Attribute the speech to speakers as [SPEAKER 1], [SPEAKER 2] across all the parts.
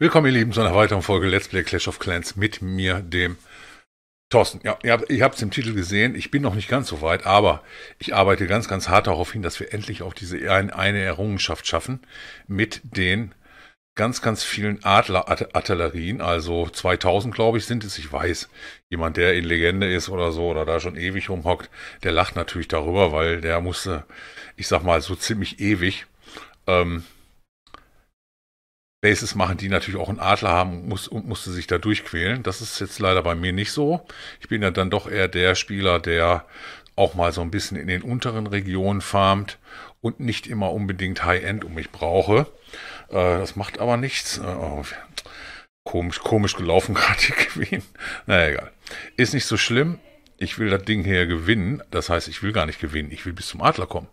[SPEAKER 1] Willkommen, ihr Lieben, zu einer weiteren Folge Let's Play Clash of Clans mit mir, dem Thorsten. Ja, ihr habt, es im Titel gesehen, ich bin noch nicht ganz so weit, aber ich arbeite ganz, ganz hart darauf hin, dass wir endlich auch diese eine Errungenschaft schaffen mit den ganz, ganz vielen Adler-Artillerien, also 2000, glaube ich, sind es, ich weiß. Jemand, der in Legende ist oder so, oder da schon ewig rumhockt, der lacht natürlich darüber, weil der musste, ich sag mal, so ziemlich ewig ähm, Bases machen, die natürlich auch einen Adler haben muss, und musste sich da durchquälen. Das ist jetzt leider bei mir nicht so. Ich bin ja dann doch eher der Spieler, der auch mal so ein bisschen in den unteren Regionen farmt und nicht immer unbedingt High-End um mich brauche. Äh, das macht aber nichts. Äh, oh, komisch, komisch gelaufen gerade die Queen. Naja, egal. Ist nicht so schlimm. Ich will das Ding hier gewinnen. Das heißt, ich will gar nicht gewinnen. Ich will bis zum Adler kommen.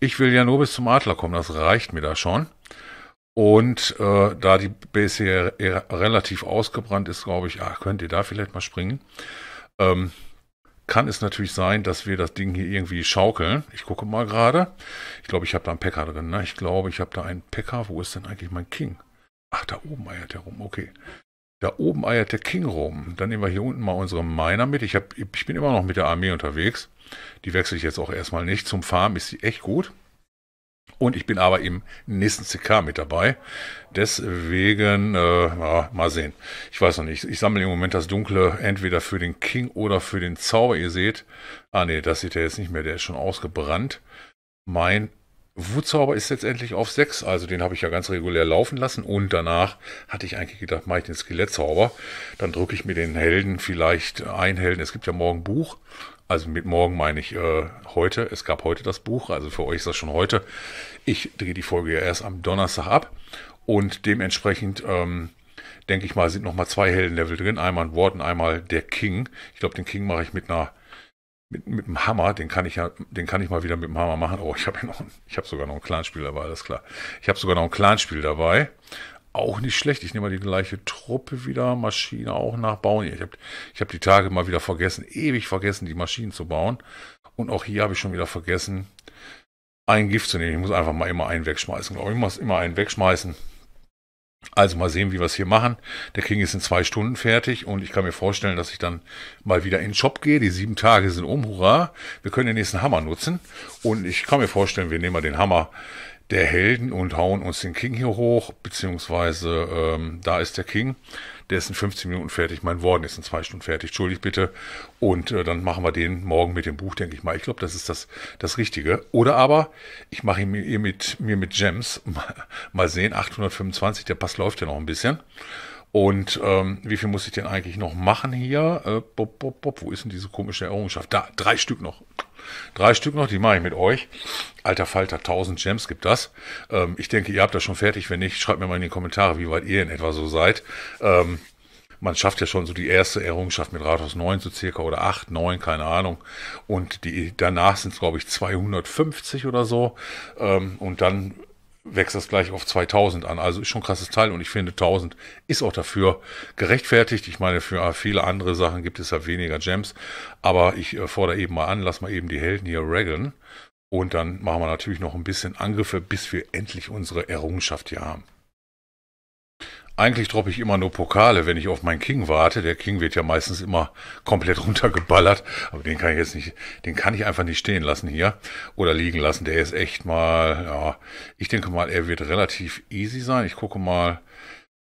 [SPEAKER 1] Ich will ja nur bis zum Adler kommen. Das reicht mir da schon. Und äh, da die Base hier relativ ausgebrannt ist, glaube ich, ach, könnt ihr da vielleicht mal springen. Ähm, kann es natürlich sein, dass wir das Ding hier irgendwie schaukeln. Ich gucke mal gerade. Ich glaube, ich habe da einen Packer drin. Ne? Ich glaube, ich habe da einen Packer. Wo ist denn eigentlich mein King? Ach, da oben eiert der rum. Okay. Da oben eiert der King rum. Dann nehmen wir hier unten mal unsere Miner mit. Ich, hab, ich bin immer noch mit der Armee unterwegs. Die wechsle ich jetzt auch erstmal nicht. Zum Farm ist sie echt gut. Und ich bin aber im nächsten CK mit dabei. Deswegen, äh, mal sehen. Ich weiß noch nicht. Ich sammle im Moment das Dunkle entweder für den King oder für den Zauber. Ihr seht, ah ne, das sieht er jetzt nicht mehr. Der ist schon ausgebrannt. Mein Wutzauber ist jetzt endlich auf 6, also den habe ich ja ganz regulär laufen lassen und danach hatte ich eigentlich gedacht, mache ich den Skelettzauber, dann drücke ich mir den Helden vielleicht ein Helden, es gibt ja morgen Buch, also mit morgen meine ich äh, heute. Es gab heute das Buch, also für euch ist das schon heute. Ich drehe die Folge ja erst am Donnerstag ab und dementsprechend ähm, denke ich mal, sind nochmal zwei Heldenlevel drin. Einmal ein Warden, einmal der King. Ich glaube, den King mache ich mit einer mit, mit dem Hammer, den kann ich ja, den kann ich mal wieder mit dem Hammer machen. Oh, ich habe ja noch, ich habe sogar noch ein Clanspiel dabei, alles klar. Ich habe sogar noch ein Clanspiel dabei auch nicht schlecht. Ich nehme mal die gleiche Truppe wieder, Maschine auch nachbauen. Ich habe ich hab die Tage mal wieder vergessen, ewig vergessen, die Maschinen zu bauen. Und auch hier habe ich schon wieder vergessen, ein Gift zu nehmen. Ich muss einfach mal immer einen wegschmeißen, glaube ich. Ich muss immer einen wegschmeißen. Also mal sehen, wie wir es hier machen. Der King ist in zwei Stunden fertig und ich kann mir vorstellen, dass ich dann mal wieder in den Shop gehe. Die sieben Tage sind um, hurra. Wir können den nächsten Hammer nutzen und ich kann mir vorstellen, wir nehmen mal den Hammer der Helden und hauen uns den King hier hoch, beziehungsweise ähm, da ist der King. Der ist in 15 Minuten fertig, mein Worden ist in zwei Stunden fertig, entschuldigt bitte. Und äh, dann machen wir den morgen mit dem Buch, denke ich mal. Ich glaube, das ist das, das Richtige. Oder aber, ich mache ihn mir mit, mir mit Gems, mal sehen, 825, der Pass läuft ja noch ein bisschen. Und ähm, wie viel muss ich denn eigentlich noch machen hier? Äh, bop, bop, bop, wo ist denn diese komische Errungenschaft? Da, drei Stück noch. Drei Stück noch, die mache ich mit euch. Alter Falter, 1000 Gems gibt das. Ähm, ich denke, ihr habt das schon fertig. Wenn nicht, schreibt mir mal in die Kommentare, wie weit ihr in etwa so seid. Ähm, man schafft ja schon so die erste Errungenschaft mit Rathaus 9 so circa oder 8, 9, keine Ahnung. Und die danach sind es, glaube ich, 250 oder so. Ähm, und dann wächst das gleich auf 2000 an. Also ist schon ein krasses Teil und ich finde 1000 ist auch dafür gerechtfertigt. Ich meine, für viele andere Sachen gibt es ja weniger Gems, aber ich äh, fordere eben mal an, lass mal eben die Helden hier regeln. und dann machen wir natürlich noch ein bisschen Angriffe, bis wir endlich unsere Errungenschaft hier haben. Eigentlich droppe ich immer nur Pokale, wenn ich auf meinen King warte. Der King wird ja meistens immer komplett runtergeballert, aber den kann ich jetzt nicht, den kann ich einfach nicht stehen lassen hier oder liegen lassen. Der ist echt mal, ja, ich denke mal, er wird relativ easy sein. Ich gucke mal,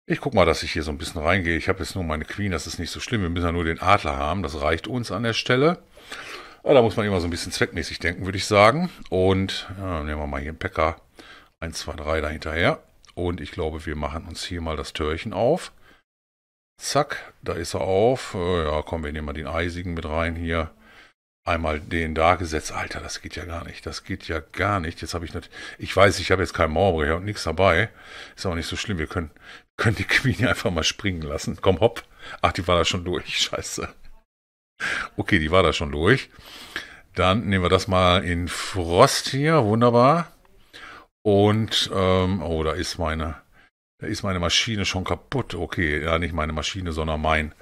[SPEAKER 1] ich gucke mal, dass ich hier so ein bisschen reingehe. Ich habe jetzt nur meine Queen, das ist nicht so schlimm. Wir müssen ja nur den Adler haben, das reicht uns an der Stelle. Aber da muss man immer so ein bisschen zweckmäßig denken, würde ich sagen. Und ja, nehmen wir mal hier einen Packer 1, 2, 3 dahinterher. Und ich glaube, wir machen uns hier mal das Türchen auf. Zack, da ist er auf. Äh, ja, komm, wir nehmen mal den eisigen mit rein hier. Einmal den da gesetzt. Alter, das geht ja gar nicht. Das geht ja gar nicht. Jetzt habe ich nicht. Ich weiß, ich habe jetzt keinen Mauerbrecher und nichts dabei. Ist auch nicht so schlimm. Wir können, können die Queen einfach mal springen lassen. Komm, hopp. Ach, die war da schon durch. Scheiße. Okay, die war da schon durch. Dann nehmen wir das mal in Frost hier. Wunderbar. Und, ähm, oh, da ist meine, da ist meine Maschine schon kaputt. Okay, ja, nicht meine Maschine, sondern mein,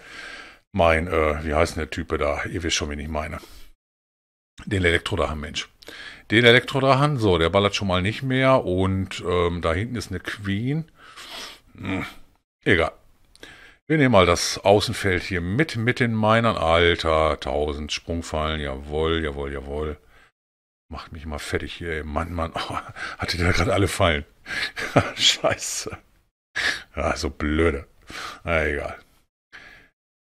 [SPEAKER 1] mein, äh, wie heißt denn der Typ da? Ihr wisst schon, wen ich meine. Den Elektrodrachen, Mensch. Den Elektrodrachen, so, der ballert schon mal nicht mehr. Und ähm, da hinten ist eine Queen. Hm, egal. Wir nehmen mal das Außenfeld hier mit, mit den Minern. Alter, 1000 Sprungfallen, jawohl, jawohl, jawohl. Macht mich mal fertig hier, ey. Mann, Mann. Oh, hatte der gerade alle Fallen. Scheiße. Ja, so blöde. Na, egal.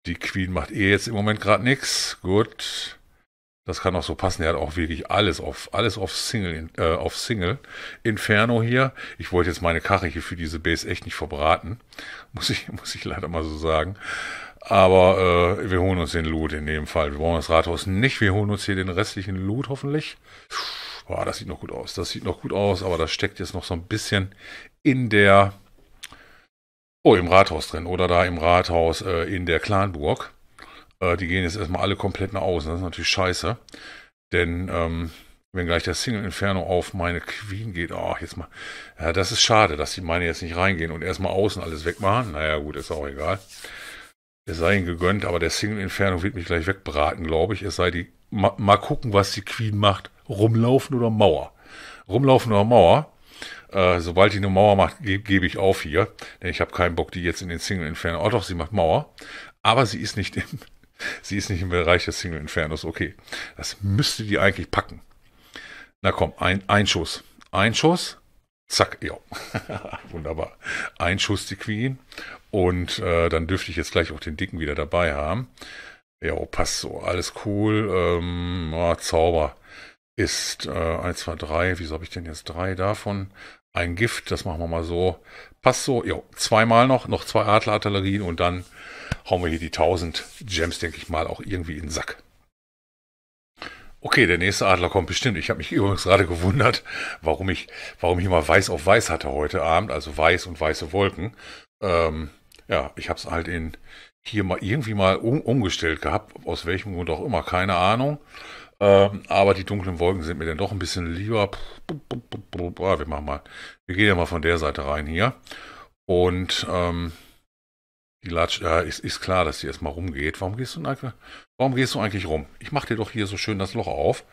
[SPEAKER 1] Die Queen macht eh jetzt im Moment gerade nichts. Gut. Das kann auch so passen. Er hat auch wirklich alles auf, alles auf Single, äh, auf Single. Inferno hier. Ich wollte jetzt meine Karre hier für diese Base echt nicht verbraten. Muss ich, muss ich leider mal so sagen. Aber äh, wir holen uns den Loot in dem Fall. Wir brauchen das Rathaus nicht. Wir holen uns hier den restlichen Loot hoffentlich. Boah, das sieht noch gut aus. Das sieht noch gut aus, aber das steckt jetzt noch so ein bisschen in der. Oh, im Rathaus drin. Oder da im Rathaus äh, in der Clanburg. Äh, die gehen jetzt erstmal alle komplett nach außen. Das ist natürlich scheiße. Denn ähm, wenn gleich der Single Inferno auf meine Queen geht, ach, oh, jetzt mal. Ja, das ist schade, dass die meine jetzt nicht reingehen und erstmal außen alles wegmachen. Naja, gut, ist auch egal. Es sei ihm gegönnt, aber der Single Inferno wird mich gleich wegbraten, glaube ich. Es sei die. Ma, mal gucken, was die Queen macht. Rumlaufen oder Mauer? Rumlaufen oder Mauer? Äh, sobald die eine Mauer macht, ge gebe ich auf hier. Denn ich habe keinen Bock, die jetzt in den Single Inferno. Oh doch, sie macht Mauer. Aber sie ist nicht im. sie ist nicht im Bereich des Single Infernos. Okay. Das müsste die eigentlich packen. Na komm, ein, ein Schuss. Ein Schuss. Zack, ja. Wunderbar. Ein Schuss die Queen. Und äh, dann dürfte ich jetzt gleich auch den Dicken wieder dabei haben. Ja, oh, passt so, alles cool. Ähm, oh, Zauber ist äh, 1, 2, 3. Wieso habe ich denn jetzt drei davon? Ein Gift, das machen wir mal so. Passt so, ja, zweimal noch, noch zwei Adlerartillerien und dann hauen wir hier die 1000 Gems, denke ich mal, auch irgendwie in den Sack. Okay, der nächste Adler kommt bestimmt. Ich habe mich übrigens gerade gewundert, warum ich, warum ich immer weiß auf weiß hatte heute Abend, also weiß und weiße Wolken. Ähm, ja, ich habe es halt in hier mal irgendwie mal um, umgestellt gehabt, aus welchem Grund auch immer, keine Ahnung. Ähm, aber die dunklen Wolken sind mir dann doch ein bisschen lieber. Ah, wir machen mal, wir gehen ja mal von der Seite rein hier. Und ähm, die Latsch, äh, ist, ist klar, dass die erstmal rumgeht. Warum gehst, du eigentlich, warum gehst du eigentlich rum? Ich mache dir doch hier so schön das Loch auf.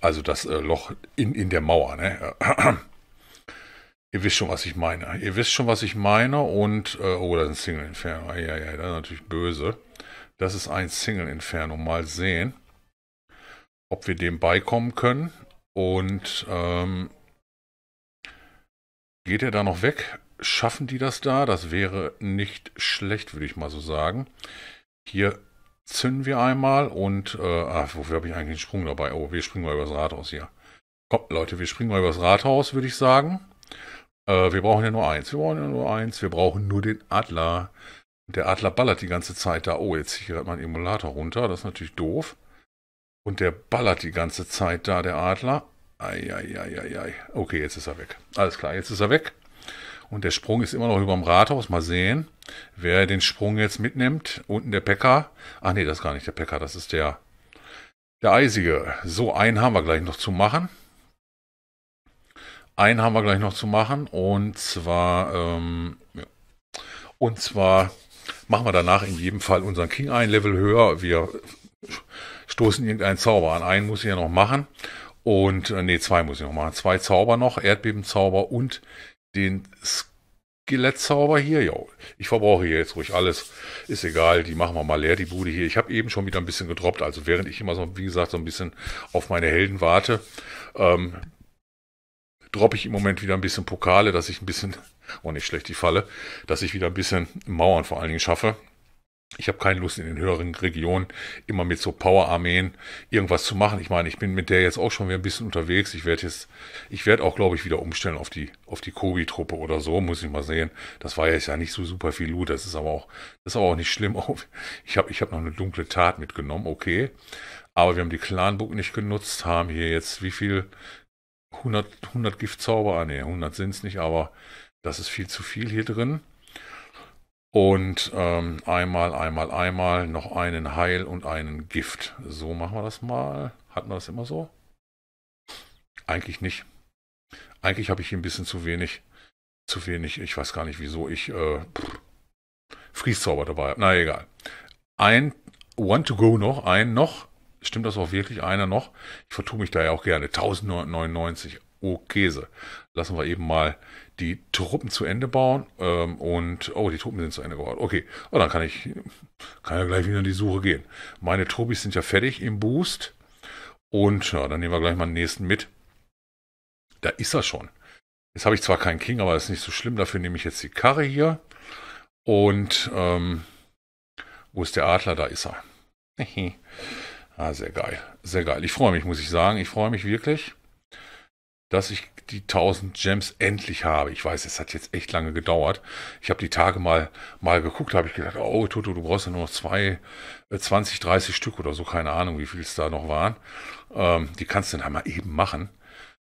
[SPEAKER 1] Also das äh, Loch in, in der Mauer, ne? Ihr wisst schon, was ich meine. Ihr wisst schon, was ich meine. Und, äh, oh, das ist ein Single Inferno. Ja, ja, das ist natürlich böse. Das ist ein Single Inferno. Mal sehen, ob wir dem beikommen können. Und ähm, geht er da noch weg? Schaffen die das da? Das wäre nicht schlecht, würde ich mal so sagen. Hier zünden wir einmal und, äh, ach, wofür habe ich eigentlich den Sprung dabei? Oh, wir springen mal übers Rathaus hier. Kommt, Leute, wir springen mal übers Rathaus, würde ich sagen. Äh, wir brauchen ja nur eins. Wir brauchen ja nur eins. Wir brauchen nur den Adler. Der Adler ballert die ganze Zeit da. Oh, jetzt hier gerade mein Emulator runter. Das ist natürlich doof. Und der ballert die ganze Zeit da, der Adler. Eieieiei. Okay, jetzt ist er weg. Alles klar, jetzt ist er weg. Und der Sprung ist immer noch über dem Rathaus. Mal sehen, wer den Sprung jetzt mitnimmt. Unten der Päcker. Ach nee, das ist gar nicht der Päcker, das ist der, der Eisige. So, einen haben wir gleich noch zu machen. Einen haben wir gleich noch zu machen und zwar, ähm, ja. und zwar machen wir danach in jedem Fall unseren King ein Level höher. Wir stoßen irgendeinen Zauber an. Einen muss ich ja noch machen und, äh, nee, zwei muss ich noch machen. Zwei Zauber noch, Erdbebenzauber und den Skelettzauber hier. Ja, ich verbrauche hier jetzt ruhig alles. Ist egal, die machen wir mal leer, die Bude hier. Ich habe eben schon wieder ein bisschen gedroppt. Also während ich immer so, wie gesagt, so ein bisschen auf meine Helden warte, ähm, droppe ich im Moment wieder ein bisschen Pokale, dass ich ein bisschen, oh nicht schlecht die Falle, dass ich wieder ein bisschen Mauern vor allen Dingen schaffe. Ich habe keine Lust in den höheren Regionen immer mit so Power-Armeen irgendwas zu machen. Ich meine, ich bin mit der jetzt auch schon wieder ein bisschen unterwegs. Ich werde jetzt, ich werde auch, glaube ich, wieder umstellen auf die, auf die Kobi-Truppe oder so, muss ich mal sehen. Das war jetzt ja nicht so super viel Loot. Das ist aber auch, das ist aber auch nicht schlimm. Ich habe, ich habe noch eine dunkle Tat mitgenommen, okay. Aber wir haben die Clanburg nicht genutzt, haben hier jetzt wie viel 100, 100 Giftzauber, ah, ne, 100 sind es nicht, aber das ist viel zu viel hier drin. Und ähm, einmal, einmal, einmal noch einen Heil und einen Gift. So machen wir das mal. Hatten wir das immer so? Eigentlich nicht. Eigentlich habe ich hier ein bisschen zu wenig, zu wenig, ich weiß gar nicht, wieso ich äh, Frieszauber dabei habe. Na egal. Ein One to go noch, ein noch. Stimmt das auch wirklich? Einer noch? Ich vertue mich da ja auch gerne. 1099. Oh, Käse. Lassen wir eben mal die Truppen zu Ende bauen. Ähm, und, oh, die Truppen sind zu Ende gebaut. Okay. Oh, dann kann ich, kann ja gleich wieder in die Suche gehen. Meine Tobis sind ja fertig im Boost. Und, ja, dann nehmen wir gleich mal den nächsten mit. Da ist er schon. Jetzt habe ich zwar keinen King, aber das ist nicht so schlimm. Dafür nehme ich jetzt die Karre hier. Und, ähm, wo ist der Adler? Da ist er. Ah, sehr geil. Sehr geil. Ich freue mich, muss ich sagen. Ich freue mich wirklich, dass ich die 1000 Gems endlich habe. Ich weiß, es hat jetzt echt lange gedauert. Ich habe die Tage mal, mal geguckt, habe ich gedacht, oh, Toto, du brauchst ja nur noch zwei, 20, äh, 30 Stück oder so, keine Ahnung, wie viel es da noch waren. Ähm, die kannst du dann einmal eben machen.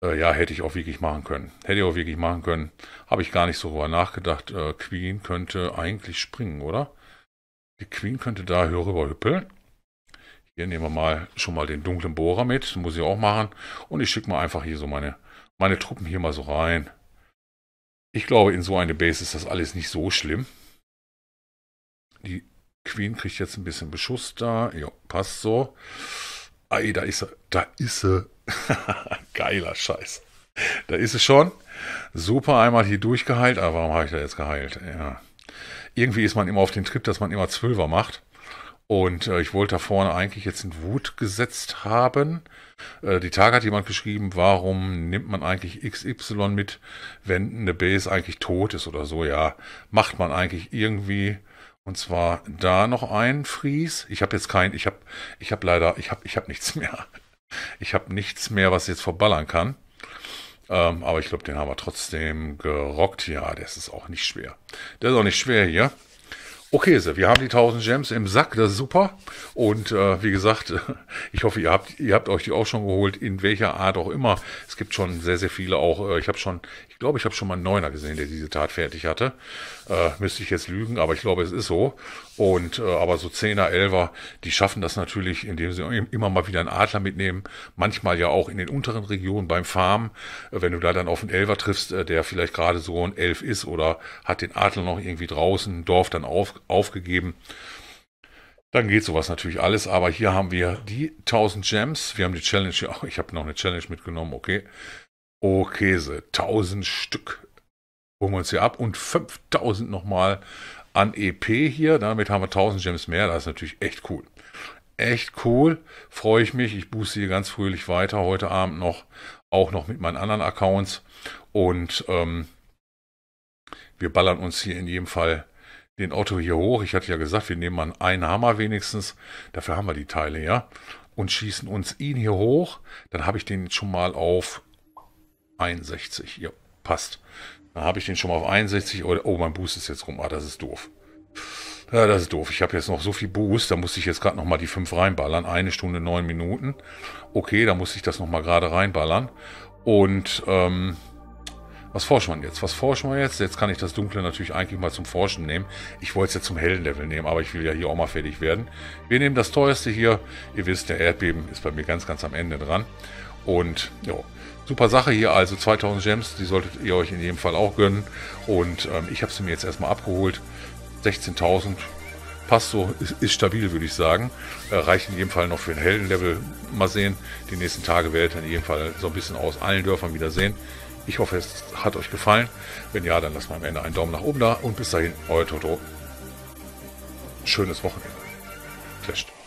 [SPEAKER 1] Äh, ja, hätte ich auch wirklich machen können. Hätte ich auch wirklich machen können. Habe ich gar nicht so drüber nachgedacht. Äh, Queen könnte eigentlich springen, oder? Die Queen könnte da hier rüber hüppeln. Hier nehmen wir mal schon mal den dunklen Bohrer mit. Muss ich auch machen. Und ich schicke mal einfach hier so meine, meine Truppen hier mal so rein. Ich glaube, in so eine Base ist das alles nicht so schlimm. Die Queen kriegt jetzt ein bisschen Beschuss da. Ja, passt so. Ei, da ist er. Da ist er. Geiler Scheiß. Da ist es schon. Super, einmal hier durchgeheilt. Aber ah, warum habe ich da jetzt geheilt? Ja. Irgendwie ist man immer auf den Trip, dass man immer Zwölfer macht. Und äh, ich wollte da vorne eigentlich jetzt in Wut gesetzt haben. Äh, die Tage hat jemand geschrieben, warum nimmt man eigentlich XY mit, wenn eine Base eigentlich tot ist oder so. Ja, macht man eigentlich irgendwie. Und zwar da noch einen Fries. Ich habe jetzt keinen, ich habe ich hab leider, ich habe ich hab nichts mehr. Ich habe nichts mehr, was ich jetzt verballern kann. Ähm, aber ich glaube, den haben wir trotzdem gerockt. Ja, das ist auch nicht schwer. Der ist auch nicht schwer hier. Okay, so, wir haben die 1000 Gems im Sack, das ist super. Und äh, wie gesagt, ich hoffe, ihr habt, ihr habt euch die auch schon geholt, in welcher Art auch immer. Es gibt schon sehr, sehr viele auch. Äh, ich habe schon, ich glaube, ich habe schon mal einen Neuner gesehen, der diese Tat fertig hatte. Äh, müsste ich jetzt lügen, aber ich glaube, es ist so. Und äh, aber so Zehner, Elfer, die schaffen das natürlich, indem sie immer mal wieder einen Adler mitnehmen. Manchmal ja auch in den unteren Regionen beim Farm. Äh, wenn du da dann auf einen Elfer triffst, äh, der vielleicht gerade so ein Elf ist oder hat den Adler noch irgendwie draußen, Dorf dann auf aufgegeben. Dann geht sowas natürlich alles, aber hier haben wir die 1000 Gems. Wir haben die Challenge hier Ich habe noch eine Challenge mitgenommen, okay. Oh, Käse. 1000 Stück holen wir uns hier ab und 5000 nochmal an EP hier. Damit haben wir 1000 Gems mehr. Das ist natürlich echt cool. Echt cool. Freue ich mich. Ich booste hier ganz fröhlich weiter heute Abend noch. Auch noch mit meinen anderen Accounts. Und ähm, wir ballern uns hier in jedem Fall den Otto hier hoch. Ich hatte ja gesagt, wir nehmen mal einen Hammer wenigstens. Dafür haben wir die Teile, ja. Und schießen uns ihn hier hoch. Dann habe ich den schon mal auf 61. Ja, passt. Dann habe ich den schon mal auf 61. oh, mein Boost ist jetzt rum. Ah, das ist doof. Ja, das ist doof. Ich habe jetzt noch so viel Boost. Da muss ich jetzt gerade nochmal die 5 reinballern. Eine Stunde, 9 Minuten. Okay, da muss ich das nochmal gerade reinballern. Und, ähm, was forschen wir jetzt? Was forschen wir jetzt? Jetzt kann ich das Dunkle natürlich eigentlich mal zum Forschen nehmen. Ich wollte es ja zum hellen Level nehmen, aber ich will ja hier auch mal fertig werden. Wir nehmen das teuerste hier. Ihr wisst, der Erdbeben ist bei mir ganz, ganz am Ende dran. Und ja, super Sache hier. Also 2000 Gems, die solltet ihr euch in jedem Fall auch gönnen. Und ähm, ich habe sie mir jetzt erstmal abgeholt. 16.000 passt so, ist, ist stabil, würde ich sagen. Äh, reicht in jedem Fall noch für ein Heldenlevel. Mal sehen. Die nächsten Tage werdet ihr in jedem Fall so ein bisschen aus allen Dörfern wieder sehen. Ich hoffe, es hat euch gefallen. Wenn ja, dann lasst mal am Ende einen Daumen nach oben da und bis dahin, euer Toto. Schönes Wochenende. Clasht.